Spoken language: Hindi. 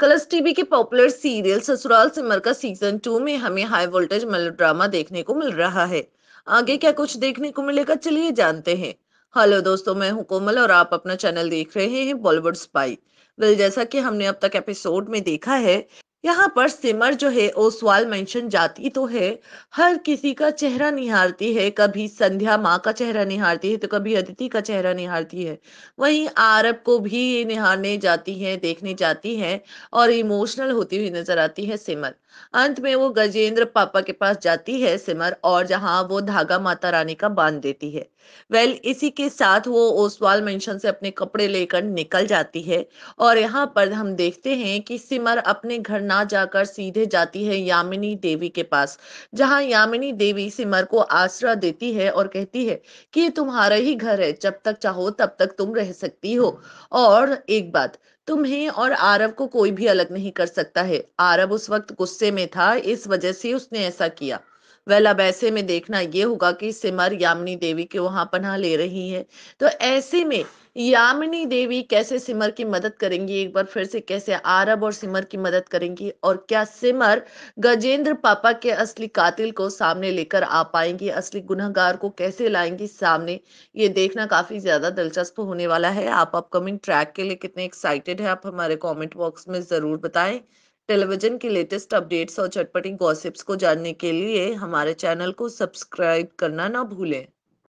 कलर्स टीवी के पॉपुलर सीरियल ससुराल सिमर का सीजन टू में हमें हाई वोल्टेज मेलोड्रामा देखने को मिल रहा है आगे क्या कुछ देखने को मिलेगा चलिए जानते हैं हेलो दोस्तों मैं हूं कोमल और आप अपना चैनल देख रहे हैं बॉलीवुड स्पाई वेल जैसा कि हमने अब तक एपिसोड में देखा है यहाँ पर सिमर जो है ओसवाल मेंशन जाती तो है हर किसी का चेहरा निहारती है कभी संध्या माँ का चेहरा निहारती है तो कभी अदिति का चेहरा निहारती है वहीं आरब को भी निहारने जाती है देखने जाती है और इमोशनल होती हुई नजर आती है सिमर अंत में वो गजेंद्र पापा के पास जाती है सिमर और जहाँ वो धागा माता रानी का बांध देती है वेल इसी के साथ वो ओसवाल मेंशन से अपने कपड़े लेकर निकल जाती है और यहाँ पर हम देखते हैं कि सिमर अपने घर ना ना जाकर सीधे जाती है यामिनी देवी के पास जहां यामिनी देवी सिमर को आसरा देती है और कहती है कि ये तुम्हारा ही घर है जब तक चाहो तब तक तुम रह सकती हो और एक बात तुम्हें और आरव को कोई भी अलग नहीं कर सकता है आरव उस वक्त गुस्से में था इस वजह से उसने ऐसा किया वेल अब ऐसे में देखना ये होगा कि सिमर यामिनी देवी के वहां पनाह ले रही है तो ऐसे में यामिनी देवी कैसे सिमर की मदद करेंगी एक बार फिर से कैसे आरब और सिमर की मदद करेंगी और क्या सिमर गजेंद्र पापा के असली कातिल को सामने लेकर आ पाएंगी असली गुनहगार को कैसे लाएंगी सामने ये देखना काफी ज्यादा दिलचस्प होने वाला है आप अपकमिंग ट्रैक के लिए कितने एक्साइटेड है आप हमारे कॉमेंट बॉक्स में जरूर बताएं टेलीविजन की लेटेस्ट अपडेट्स और चटपटी गॉसिप्स को जानने के लिए हमारे चैनल को सब्सक्राइब करना ना भूलें